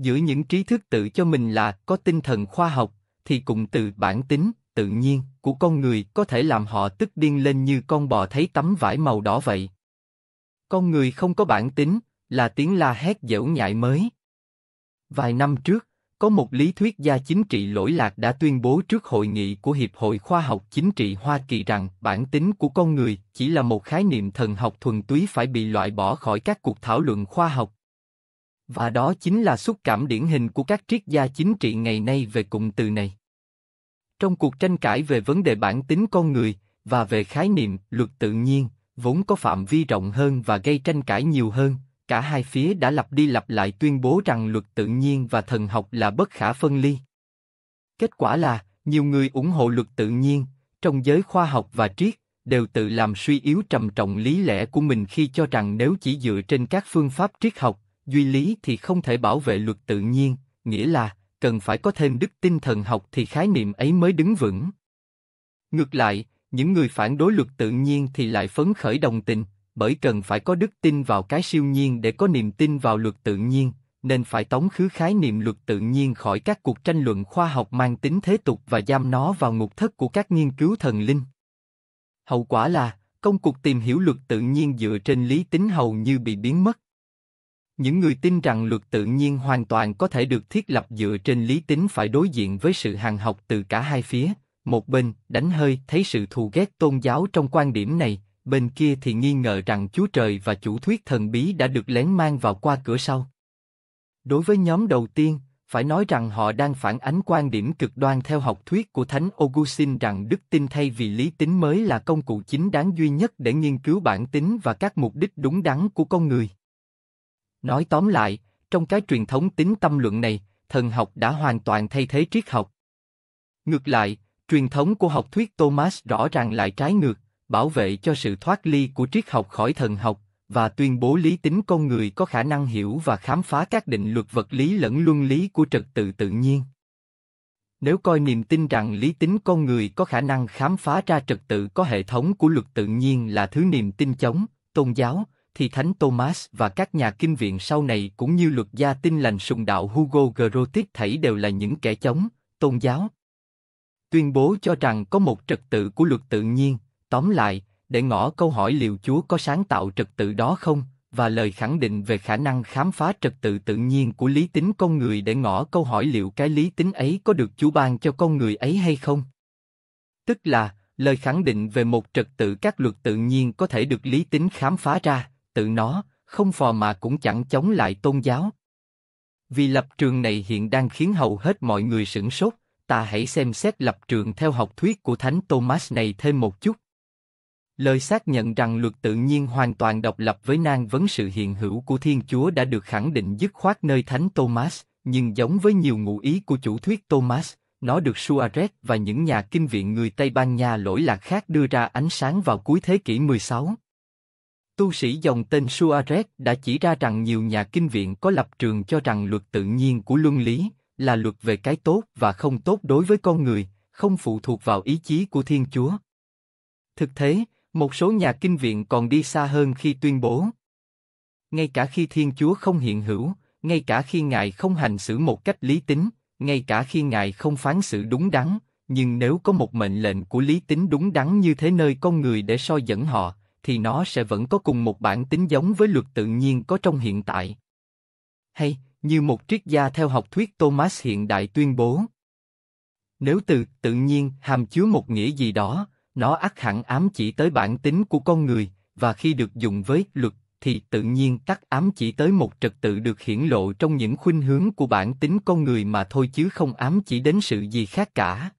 giữa những trí thức tự cho mình là có tinh thần khoa học, thì cùng từ bản tính, tự nhiên, của con người có thể làm họ tức điên lên như con bò thấy tấm vải màu đỏ vậy. Con người không có bản tính, là tiếng la hét dễu nhại mới. Vài năm trước, có một lý thuyết gia chính trị lỗi lạc đã tuyên bố trước hội nghị của Hiệp hội Khoa học Chính trị Hoa Kỳ rằng bản tính của con người chỉ là một khái niệm thần học thuần túy phải bị loại bỏ khỏi các cuộc thảo luận khoa học, và đó chính là xúc cảm điển hình của các triết gia chính trị ngày nay về cụm từ này. Trong cuộc tranh cãi về vấn đề bản tính con người và về khái niệm luật tự nhiên, vốn có phạm vi rộng hơn và gây tranh cãi nhiều hơn, cả hai phía đã lặp đi lặp lại tuyên bố rằng luật tự nhiên và thần học là bất khả phân ly. Kết quả là, nhiều người ủng hộ luật tự nhiên, trong giới khoa học và triết, đều tự làm suy yếu trầm trọng lý lẽ của mình khi cho rằng nếu chỉ dựa trên các phương pháp triết học, duy lý thì không thể bảo vệ luật tự nhiên, nghĩa là cần phải có thêm đức tin thần học thì khái niệm ấy mới đứng vững. Ngược lại, những người phản đối luật tự nhiên thì lại phấn khởi đồng tình, bởi cần phải có đức tin vào cái siêu nhiên để có niềm tin vào luật tự nhiên, nên phải tống khứ khái niệm luật tự nhiên khỏi các cuộc tranh luận khoa học mang tính thế tục và giam nó vào ngục thất của các nghiên cứu thần linh. Hậu quả là, công cuộc tìm hiểu luật tự nhiên dựa trên lý tính hầu như bị biến mất những người tin rằng luật tự nhiên hoàn toàn có thể được thiết lập dựa trên lý tính phải đối diện với sự hàng học từ cả hai phía một bên đánh hơi thấy sự thù ghét tôn giáo trong quan điểm này bên kia thì nghi ngờ rằng chúa trời và chủ thuyết thần bí đã được lén mang vào qua cửa sau đối với nhóm đầu tiên phải nói rằng họ đang phản ánh quan điểm cực đoan theo học thuyết của thánh augustine rằng đức tin thay vì lý tính mới là công cụ chính đáng duy nhất để nghiên cứu bản tính và các mục đích đúng đắn của con người Nói tóm lại, trong cái truyền thống tính tâm luận này, thần học đã hoàn toàn thay thế triết học. Ngược lại, truyền thống của học thuyết Thomas rõ ràng lại trái ngược, bảo vệ cho sự thoát ly của triết học khỏi thần học và tuyên bố lý tính con người có khả năng hiểu và khám phá các định luật vật lý lẫn luân lý của trật tự tự nhiên. Nếu coi niềm tin rằng lý tính con người có khả năng khám phá ra trật tự có hệ thống của luật tự nhiên là thứ niềm tin chống, tôn giáo, thì Thánh Thomas và các nhà kinh viện sau này cũng như luật gia tin lành sùng đạo Hugo Grotius thảy đều là những kẻ chống, tôn giáo. Tuyên bố cho rằng có một trật tự của luật tự nhiên, tóm lại, để ngỏ câu hỏi liệu Chúa có sáng tạo trật tự đó không, và lời khẳng định về khả năng khám phá trật tự tự nhiên của lý tính con người để ngỏ câu hỏi liệu cái lý tính ấy có được Chúa ban cho con người ấy hay không. Tức là, lời khẳng định về một trật tự các luật tự nhiên có thể được lý tính khám phá ra, tự nó, không phò mà cũng chẳng chống lại tôn giáo. Vì lập trường này hiện đang khiến hầu hết mọi người sửng sốt, ta hãy xem xét lập trường theo học thuyết của Thánh Thomas này thêm một chút. Lời xác nhận rằng luật tự nhiên hoàn toàn độc lập với nan vấn sự hiện hữu của Thiên Chúa đã được khẳng định dứt khoát nơi Thánh Thomas, nhưng giống với nhiều ngụ ý của chủ thuyết Thomas, nó được Suarez và những nhà kinh viện người Tây Ban Nha lỗi lạc khác đưa ra ánh sáng vào cuối thế kỷ 16. Tu sĩ dòng tên Suarez đã chỉ ra rằng nhiều nhà kinh viện có lập trường cho rằng luật tự nhiên của luân lý là luật về cái tốt và không tốt đối với con người, không phụ thuộc vào ý chí của Thiên Chúa. Thực thế, một số nhà kinh viện còn đi xa hơn khi tuyên bố. Ngay cả khi Thiên Chúa không hiện hữu, ngay cả khi Ngài không hành xử một cách lý tính, ngay cả khi Ngài không phán xử đúng đắn, nhưng nếu có một mệnh lệnh của lý tính đúng đắn như thế nơi con người để soi dẫn họ, thì nó sẽ vẫn có cùng một bản tính giống với luật tự nhiên có trong hiện tại. Hay, như một triết gia theo học thuyết Thomas hiện đại tuyên bố, nếu từ tự nhiên hàm chứa một nghĩa gì đó, nó ắt hẳn ám chỉ tới bản tính của con người, và khi được dùng với luật thì tự nhiên tắt ám chỉ tới một trật tự được hiển lộ trong những khuynh hướng của bản tính con người mà thôi chứ không ám chỉ đến sự gì khác cả.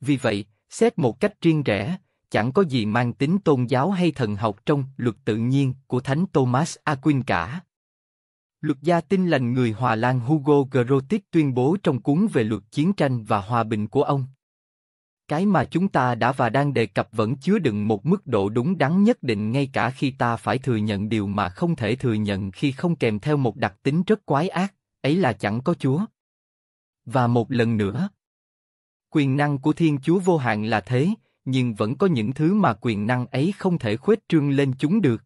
Vì vậy, xét một cách riêng rẽ, chẳng có gì mang tính tôn giáo hay thần học trong luật tự nhiên của Thánh Thomas Aquin cả. Luật gia tin lành người Hòa Lan Hugo Grotic tuyên bố trong cuốn về luật chiến tranh và hòa bình của ông. Cái mà chúng ta đã và đang đề cập vẫn chứa đựng một mức độ đúng đắn nhất định ngay cả khi ta phải thừa nhận điều mà không thể thừa nhận khi không kèm theo một đặc tính rất quái ác, ấy là chẳng có Chúa. Và một lần nữa, quyền năng của Thiên Chúa vô hạn là thế, nhưng vẫn có những thứ mà quyền năng ấy không thể khuếch trương lên chúng được.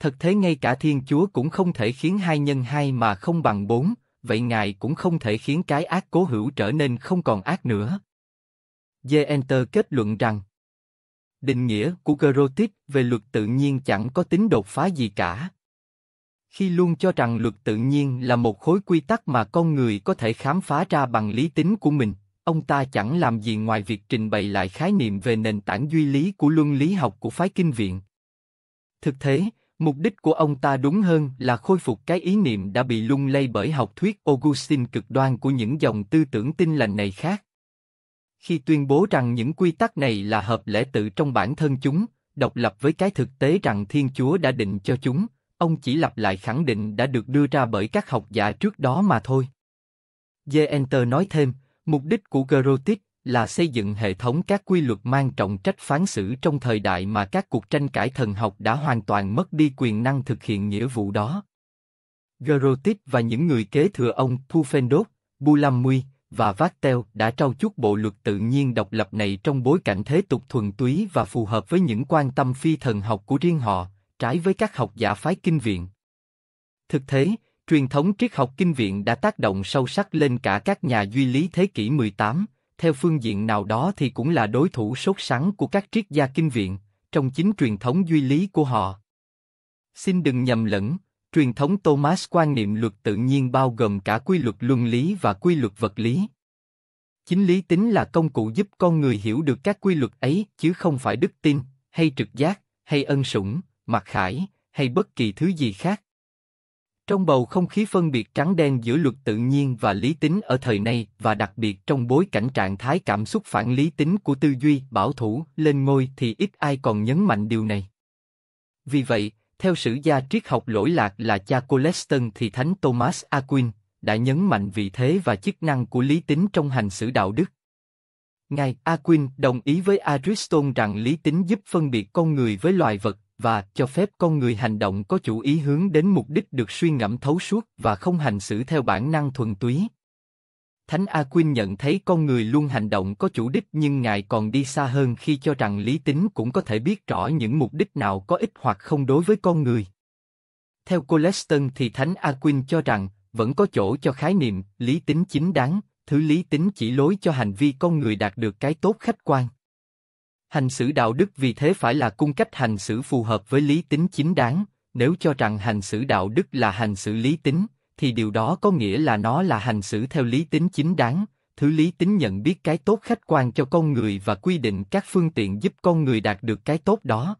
Thật thế ngay cả Thiên Chúa cũng không thể khiến hai nhân hai mà không bằng bốn, vậy Ngài cũng không thể khiến cái ác cố hữu trở nên không còn ác nữa. The Enter kết luận rằng Định nghĩa của Gerotic về luật tự nhiên chẳng có tính đột phá gì cả. Khi luôn cho rằng luật tự nhiên là một khối quy tắc mà con người có thể khám phá ra bằng lý tính của mình, ông ta chẳng làm gì ngoài việc trình bày lại khái niệm về nền tảng duy lý của luân lý học của phái kinh viện. Thực thế, mục đích của ông ta đúng hơn là khôi phục cái ý niệm đã bị lung lay bởi học thuyết Augustine cực đoan của những dòng tư tưởng tinh lành này khác. Khi tuyên bố rằng những quy tắc này là hợp lẽ tự trong bản thân chúng, độc lập với cái thực tế rằng Thiên Chúa đã định cho chúng, ông chỉ lặp lại khẳng định đã được đưa ra bởi các học giả trước đó mà thôi. Jenter nói thêm, Mục đích của Grotic là xây dựng hệ thống các quy luật mang trọng trách phán xử trong thời đại mà các cuộc tranh cãi thần học đã hoàn toàn mất đi quyền năng thực hiện nghĩa vụ đó. Grotic và những người kế thừa ông Pufendorf, Bulamui và Vastel đã trao chuốt bộ luật tự nhiên độc lập này trong bối cảnh thế tục thuần túy và phù hợp với những quan tâm phi thần học của riêng họ, trái với các học giả phái kinh viện. Thực thế, Truyền thống triết học kinh viện đã tác động sâu sắc lên cả các nhà duy lý thế kỷ 18, theo phương diện nào đó thì cũng là đối thủ sốt sắng của các triết gia kinh viện, trong chính truyền thống duy lý của họ. Xin đừng nhầm lẫn, truyền thống Thomas quan niệm luật tự nhiên bao gồm cả quy luật luân lý và quy luật vật lý. Chính lý tính là công cụ giúp con người hiểu được các quy luật ấy chứ không phải đức tin, hay trực giác, hay ân sủng, mặc khải, hay bất kỳ thứ gì khác. Trong bầu không khí phân biệt trắng đen giữa luật tự nhiên và lý tính ở thời nay và đặc biệt trong bối cảnh trạng thái cảm xúc phản lý tính của tư duy bảo thủ lên ngôi thì ít ai còn nhấn mạnh điều này. Vì vậy, theo sử gia triết học lỗi lạc là cha Coleston thì thánh Thomas Aquin đã nhấn mạnh vị thế và chức năng của lý tính trong hành xử đạo đức. Ngài Aquin đồng ý với Aristotle rằng lý tính giúp phân biệt con người với loài vật, và cho phép con người hành động có chủ ý hướng đến mục đích được suy ngẫm thấu suốt và không hành xử theo bản năng thuần túy. Thánh Aquin nhận thấy con người luôn hành động có chủ đích nhưng ngài còn đi xa hơn khi cho rằng lý tính cũng có thể biết rõ những mục đích nào có ích hoặc không đối với con người. Theo Coleston thì Thánh Aquin cho rằng vẫn có chỗ cho khái niệm lý tính chính đáng, thứ lý tính chỉ lối cho hành vi con người đạt được cái tốt khách quan. Hành xử đạo đức vì thế phải là cung cách hành xử phù hợp với lý tính chính đáng, nếu cho rằng hành xử đạo đức là hành xử lý tính, thì điều đó có nghĩa là nó là hành xử theo lý tính chính đáng, thứ lý tính nhận biết cái tốt khách quan cho con người và quy định các phương tiện giúp con người đạt được cái tốt đó.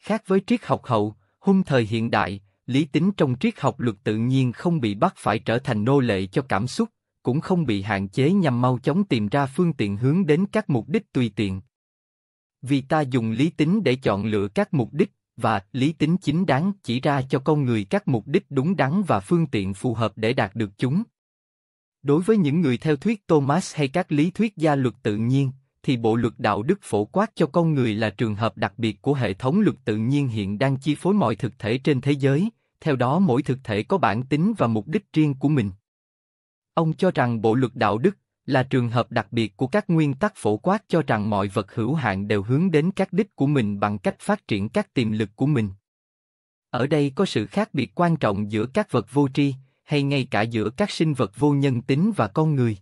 Khác với triết học hậu, hung thời hiện đại, lý tính trong triết học luật tự nhiên không bị bắt phải trở thành nô lệ cho cảm xúc, cũng không bị hạn chế nhằm mau chóng tìm ra phương tiện hướng đến các mục đích tùy tiện, vì ta dùng lý tính để chọn lựa các mục đích và lý tính chính đáng chỉ ra cho con người các mục đích đúng đắn và phương tiện phù hợp để đạt được chúng. Đối với những người theo thuyết Thomas hay các lý thuyết gia luật tự nhiên, thì bộ luật đạo đức phổ quát cho con người là trường hợp đặc biệt của hệ thống luật tự nhiên hiện đang chi phối mọi thực thể trên thế giới, theo đó mỗi thực thể có bản tính và mục đích riêng của mình. Ông cho rằng bộ luật đạo đức là trường hợp đặc biệt của các nguyên tắc phổ quát cho rằng mọi vật hữu hạn đều hướng đến các đích của mình bằng cách phát triển các tiềm lực của mình. Ở đây có sự khác biệt quan trọng giữa các vật vô tri, hay ngay cả giữa các sinh vật vô nhân tính và con người.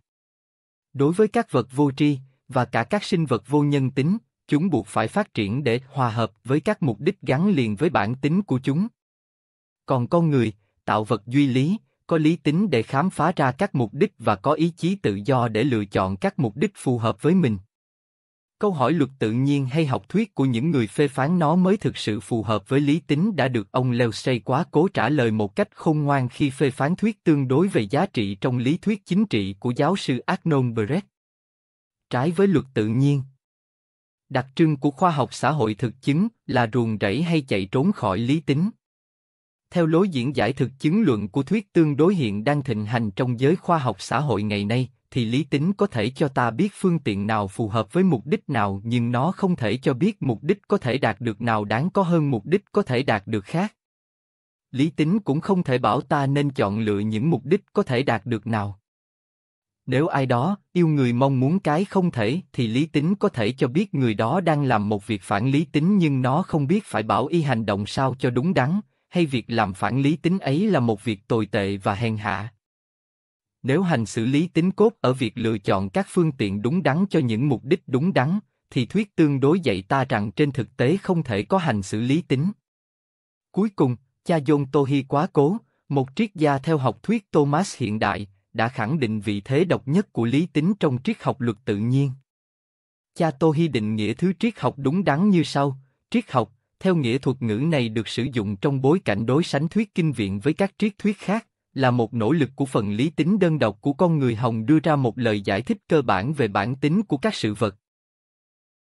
Đối với các vật vô tri, và cả các sinh vật vô nhân tính, chúng buộc phải phát triển để hòa hợp với các mục đích gắn liền với bản tính của chúng. Còn con người, tạo vật duy lý, có lý tính để khám phá ra các mục đích và có ý chí tự do để lựa chọn các mục đích phù hợp với mình. Câu hỏi luật tự nhiên hay học thuyết của những người phê phán nó mới thực sự phù hợp với lý tính đã được ông Leo Say quá cố trả lời một cách khôn ngoan khi phê phán thuyết tương đối về giá trị trong lý thuyết chính trị của giáo sư Arnold Brecht. Trái với luật tự nhiên, đặc trưng của khoa học xã hội thực chứng là ruồng rẫy hay chạy trốn khỏi lý tính. Theo lối diễn giải thực chứng luận của thuyết tương đối hiện đang thịnh hành trong giới khoa học xã hội ngày nay, thì lý tính có thể cho ta biết phương tiện nào phù hợp với mục đích nào nhưng nó không thể cho biết mục đích có thể đạt được nào đáng có hơn mục đích có thể đạt được khác. Lý tính cũng không thể bảo ta nên chọn lựa những mục đích có thể đạt được nào. Nếu ai đó yêu người mong muốn cái không thể thì lý tính có thể cho biết người đó đang làm một việc phản lý tính nhưng nó không biết phải bảo y hành động sao cho đúng đắn, hay việc làm phản lý tính ấy là một việc tồi tệ và hèn hạ. Nếu hành xử lý tính cốt ở việc lựa chọn các phương tiện đúng đắn cho những mục đích đúng đắn, thì thuyết tương đối dạy ta rằng trên thực tế không thể có hành xử lý tính. Cuối cùng, cha John Tohi quá cố, một triết gia theo học thuyết Thomas hiện đại, đã khẳng định vị thế độc nhất của lý tính trong triết học luật tự nhiên. Cha Tohi định nghĩa thứ triết học đúng đắn như sau, triết học, theo nghĩa thuật ngữ này được sử dụng trong bối cảnh đối sánh thuyết kinh viện với các triết thuyết khác, là một nỗ lực của phần lý tính đơn độc của con người Hồng đưa ra một lời giải thích cơ bản về bản tính của các sự vật,